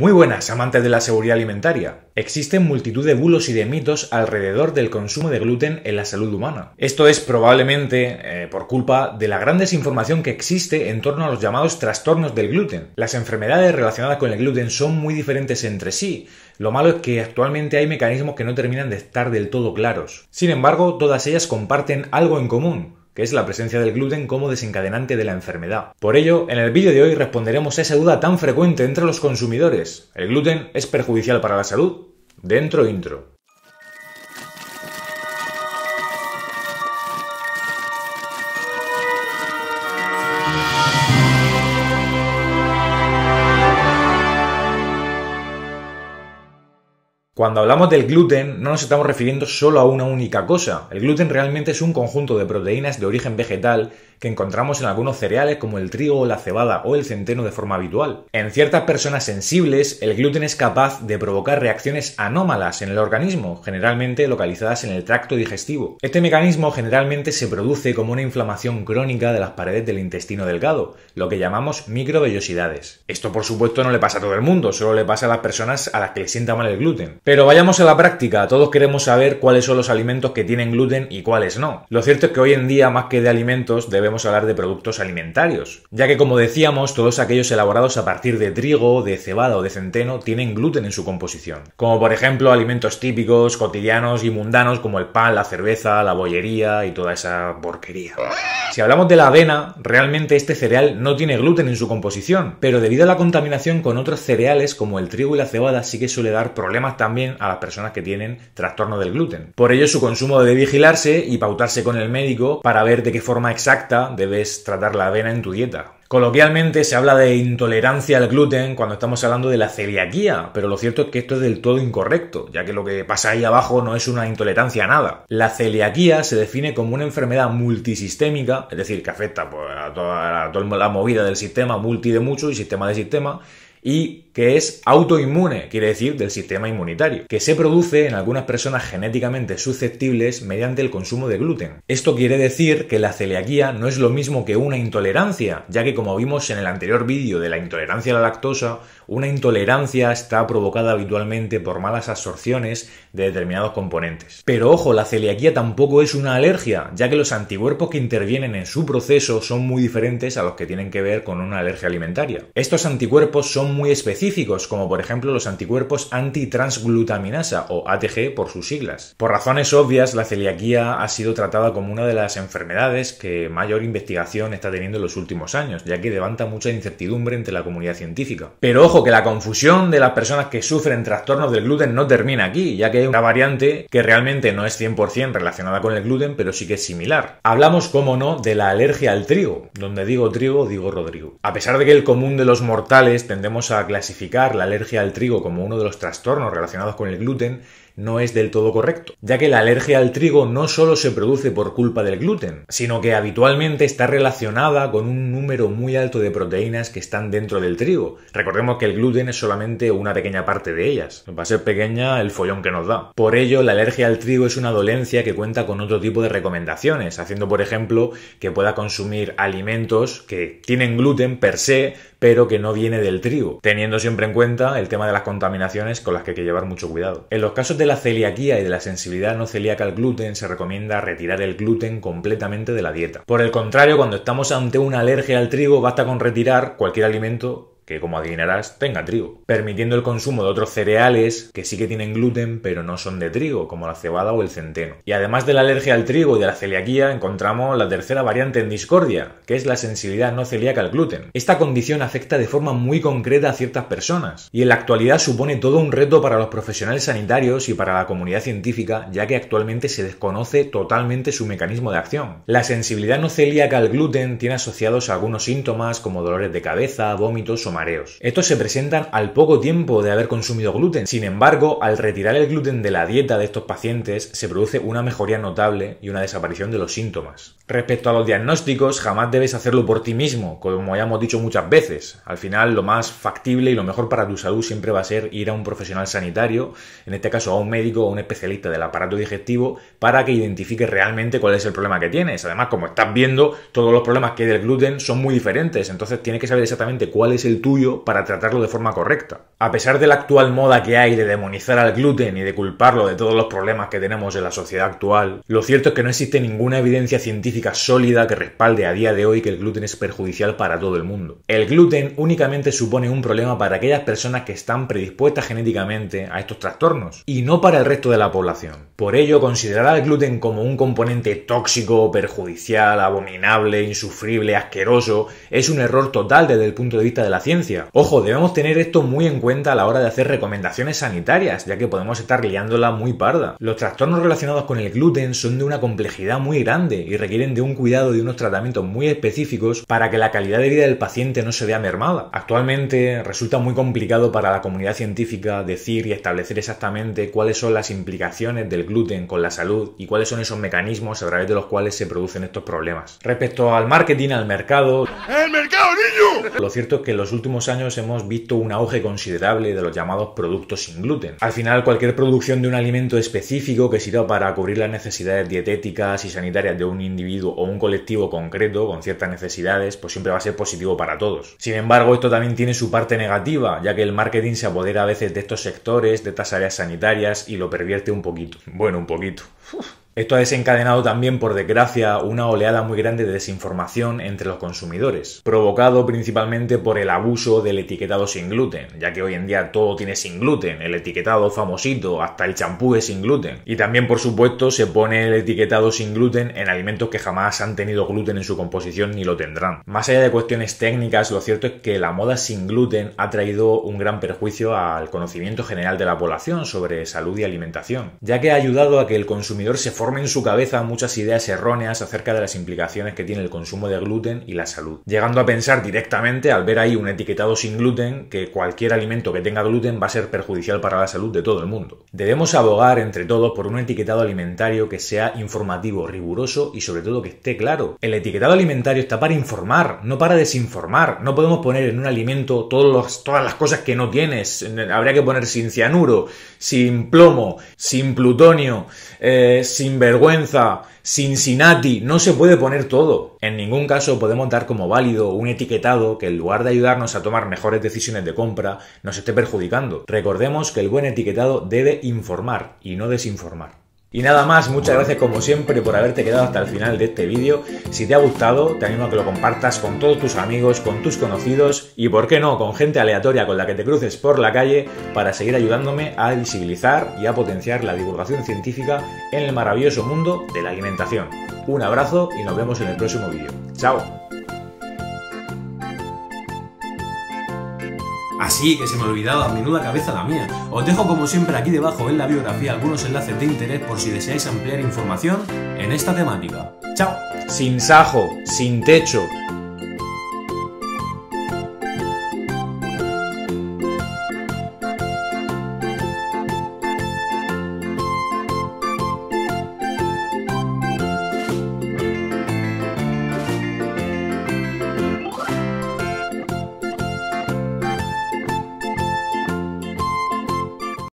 Muy buenas, amantes de la seguridad alimentaria. Existen multitud de bulos y de mitos alrededor del consumo de gluten en la salud humana. Esto es probablemente eh, por culpa de la gran desinformación que existe en torno a los llamados trastornos del gluten. Las enfermedades relacionadas con el gluten son muy diferentes entre sí. Lo malo es que actualmente hay mecanismos que no terminan de estar del todo claros. Sin embargo, todas ellas comparten algo en común, es la presencia del gluten como desencadenante de la enfermedad. Por ello, en el vídeo de hoy responderemos a esa duda tan frecuente entre los consumidores. ¿El gluten es perjudicial para la salud? Dentro intro. Cuando hablamos del gluten, no nos estamos refiriendo solo a una única cosa. El gluten realmente es un conjunto de proteínas de origen vegetal que encontramos en algunos cereales como el trigo, la cebada o el centeno de forma habitual. En ciertas personas sensibles, el gluten es capaz de provocar reacciones anómalas en el organismo, generalmente localizadas en el tracto digestivo. Este mecanismo generalmente se produce como una inflamación crónica de las paredes del intestino delgado, lo que llamamos microvellosidades. Esto por supuesto no le pasa a todo el mundo, solo le pasa a las personas a las que le sienta mal el gluten. Pero vayamos a la práctica, todos queremos saber cuáles son los alimentos que tienen gluten y cuáles no. Lo cierto es que hoy en día más que de alimentos debemos a hablar de productos alimentarios, ya que como decíamos, todos aquellos elaborados a partir de trigo, de cebada o de centeno tienen gluten en su composición, como por ejemplo alimentos típicos, cotidianos y mundanos como el pan, la cerveza, la bollería y toda esa porquería. Si hablamos de la avena, realmente este cereal no tiene gluten en su composición, pero debido a la contaminación con otros cereales como el trigo y la cebada sí que suele dar problemas también a las personas que tienen trastorno del gluten. Por ello su consumo debe vigilarse y pautarse con el médico para ver de qué forma exacta debes tratar la avena en tu dieta. Coloquialmente se habla de intolerancia al gluten cuando estamos hablando de la celiaquía, pero lo cierto es que esto es del todo incorrecto, ya que lo que pasa ahí abajo no es una intolerancia a nada. La celiaquía se define como una enfermedad multisistémica, es decir, que afecta pues, a, toda, la movida del sistema, multi de mucho y sistema de sistema, y que es autoinmune, quiere decir del sistema inmunitario, que se produce en algunas personas genéticamente susceptibles mediante el consumo de gluten. Esto quiere decir que la celiaquía no es lo mismo que una intolerancia, ya que como vimos en el anterior vídeo de la intolerancia a la lactosa, una intolerancia está provocada habitualmente por malas absorciones de determinados componentes. Pero ojo, la celiaquía tampoco es una alergia, ya que los anticuerpos que intervienen en su proceso son muy diferentes a los que tienen que ver con una alergia alimentaria. Estos anticuerpos son muy específicos, como por ejemplo los anticuerpos antitransglutaminasa o ATG por sus siglas. Por razones obvias, la celiaquía ha sido tratada como una de las enfermedades que mayor investigación está teniendo en los últimos años, ya que levanta mucha incertidumbre entre la comunidad científica. Pero ojo, que la confusión de las personas que sufren trastornos del gluten no termina aquí, ya que hay una variante que realmente no es 100% relacionada con el gluten, pero sí que es similar. Hablamos, como no, de la alergia al trigo. Donde digo trigo, digo Rodrigo. A pesar de que el común de los mortales tendemos a clasificar la alergia al trigo como uno de los trastornos relacionados con el gluten, no es del todo correcto, ya que la alergia al trigo no solo se produce por culpa del gluten, sino que habitualmente está relacionada con un número muy alto de proteínas que están dentro del trigo. Recordemos que el gluten es solamente una pequeña parte de ellas. Va a ser pequeña el follón que nos da. Por ello, la alergia al trigo es una dolencia que cuenta con otro tipo de recomendaciones, haciendo, por ejemplo, que pueda consumir alimentos que tienen gluten per se, pero que no viene del trigo, teniendo siempre en cuenta el tema de las contaminaciones con las que hay que llevar mucho cuidado. En los casos de la celiaquía y de la sensibilidad no celíaca al gluten, se recomienda retirar el gluten completamente de la dieta. Por el contrario, cuando estamos ante una alergia al trigo, basta con retirar cualquier alimento que como adivinarás tenga trigo, permitiendo el consumo de otros cereales que sí que tienen gluten pero no son de trigo, como la cebada o el centeno. Y además de la alergia al trigo y de la celiaquía, encontramos la tercera variante en discordia, que es la sensibilidad no celíaca al gluten. Esta condición afecta de forma muy concreta a ciertas personas y en la actualidad supone todo un reto para los profesionales sanitarios y para la comunidad científica, ya que actualmente se desconoce totalmente su mecanismo de acción. La sensibilidad no celíaca al gluten tiene asociados algunos síntomas como dolores de cabeza, vómitos o mareos. Estos se presentan al poco tiempo de haber consumido gluten. Sin embargo, al retirar el gluten de la dieta de estos pacientes, se produce una mejoría notable y una desaparición de los síntomas. Respecto a los diagnósticos, jamás debes hacerlo por ti mismo, como ya hemos dicho muchas veces. Al final, lo más factible y lo mejor para tu salud siempre va a ser ir a un profesional sanitario, en este caso a un médico o un especialista del aparato digestivo, para que identifique realmente cuál es el problema que tienes. Además, como estás viendo, todos los problemas que hay del gluten son muy diferentes, entonces tienes que saber exactamente cuál es el tuyo para tratarlo de forma correcta. A pesar de la actual moda que hay de demonizar al gluten y de culparlo de todos los problemas que tenemos en la sociedad actual, lo cierto es que no existe ninguna evidencia científica sólida que respalde a día de hoy que el gluten es perjudicial para todo el mundo. El gluten únicamente supone un problema para aquellas personas que están predispuestas genéticamente a estos trastornos y no para el resto de la población. Por ello, considerar al gluten como un componente tóxico, perjudicial, abominable, insufrible, asqueroso, es un error total desde el punto de vista de la ciencia Ojo, debemos tener esto muy en cuenta a la hora de hacer recomendaciones sanitarias, ya que podemos estar liándola muy parda. Los trastornos relacionados con el gluten son de una complejidad muy grande y requieren de un cuidado y unos tratamientos muy específicos para que la calidad de vida del paciente no se vea mermada. Actualmente resulta muy complicado para la comunidad científica decir y establecer exactamente cuáles son las implicaciones del gluten con la salud y cuáles son esos mecanismos a través de los cuales se producen estos problemas. Respecto al marketing, al mercado... ¡El mercado, niño! Lo cierto es que los últimos últimos años hemos visto un auge considerable de los llamados productos sin gluten. Al final, cualquier producción de un alimento específico que sirva para cubrir las necesidades dietéticas y sanitarias de un individuo o un colectivo concreto con ciertas necesidades, pues siempre va a ser positivo para todos. Sin embargo, esto también tiene su parte negativa, ya que el marketing se apodera a veces de estos sectores, de estas áreas sanitarias y lo pervierte un poquito. Bueno, un poquito. Esto ha desencadenado también, por desgracia, una oleada muy grande de desinformación entre los consumidores, provocado principalmente por el abuso del etiquetado sin gluten, ya que hoy en día todo tiene sin gluten, el etiquetado famosito, hasta el champú es sin gluten. Y también, por supuesto, se pone el etiquetado sin gluten en alimentos que jamás han tenido gluten en su composición ni lo tendrán. Más allá de cuestiones técnicas, lo cierto es que la moda sin gluten ha traído un gran perjuicio al conocimiento general de la población sobre salud y alimentación, ya que ha ayudado a que el consumidor se forme en su cabeza muchas ideas erróneas acerca de las implicaciones que tiene el consumo de gluten y la salud, llegando a pensar directamente al ver ahí un etiquetado sin gluten que cualquier alimento que tenga gluten va a ser perjudicial para la salud de todo el mundo. Debemos abogar entre todos por un etiquetado alimentario que sea informativo, riguroso y sobre todo que esté claro. El etiquetado alimentario está para informar, no para desinformar. No podemos poner en un alimento todas las cosas que no tienes. Habría que poner sin cianuro, sin plomo, sin plutonio, eh, sin sinvergüenza, Cincinnati, no se puede poner todo. En ningún caso podemos dar como válido un etiquetado que en lugar de ayudarnos a tomar mejores decisiones de compra, nos esté perjudicando. Recordemos que el buen etiquetado debe informar y no desinformar. Y nada más, muchas gracias como siempre por haberte quedado hasta el final de este vídeo. Si te ha gustado, te animo a que lo compartas con todos tus amigos, con tus conocidos y, por qué no, con gente aleatoria con la que te cruces por la calle para seguir ayudándome a visibilizar y a potenciar la divulgación científica en el maravilloso mundo de la alimentación. Un abrazo y nos vemos en el próximo vídeo. ¡Chao! Así que se me olvidaba, menuda cabeza la mía. Os dejo como siempre aquí debajo en la biografía algunos enlaces de interés por si deseáis ampliar información en esta temática. ¡Chao! Sin sajo, sin techo,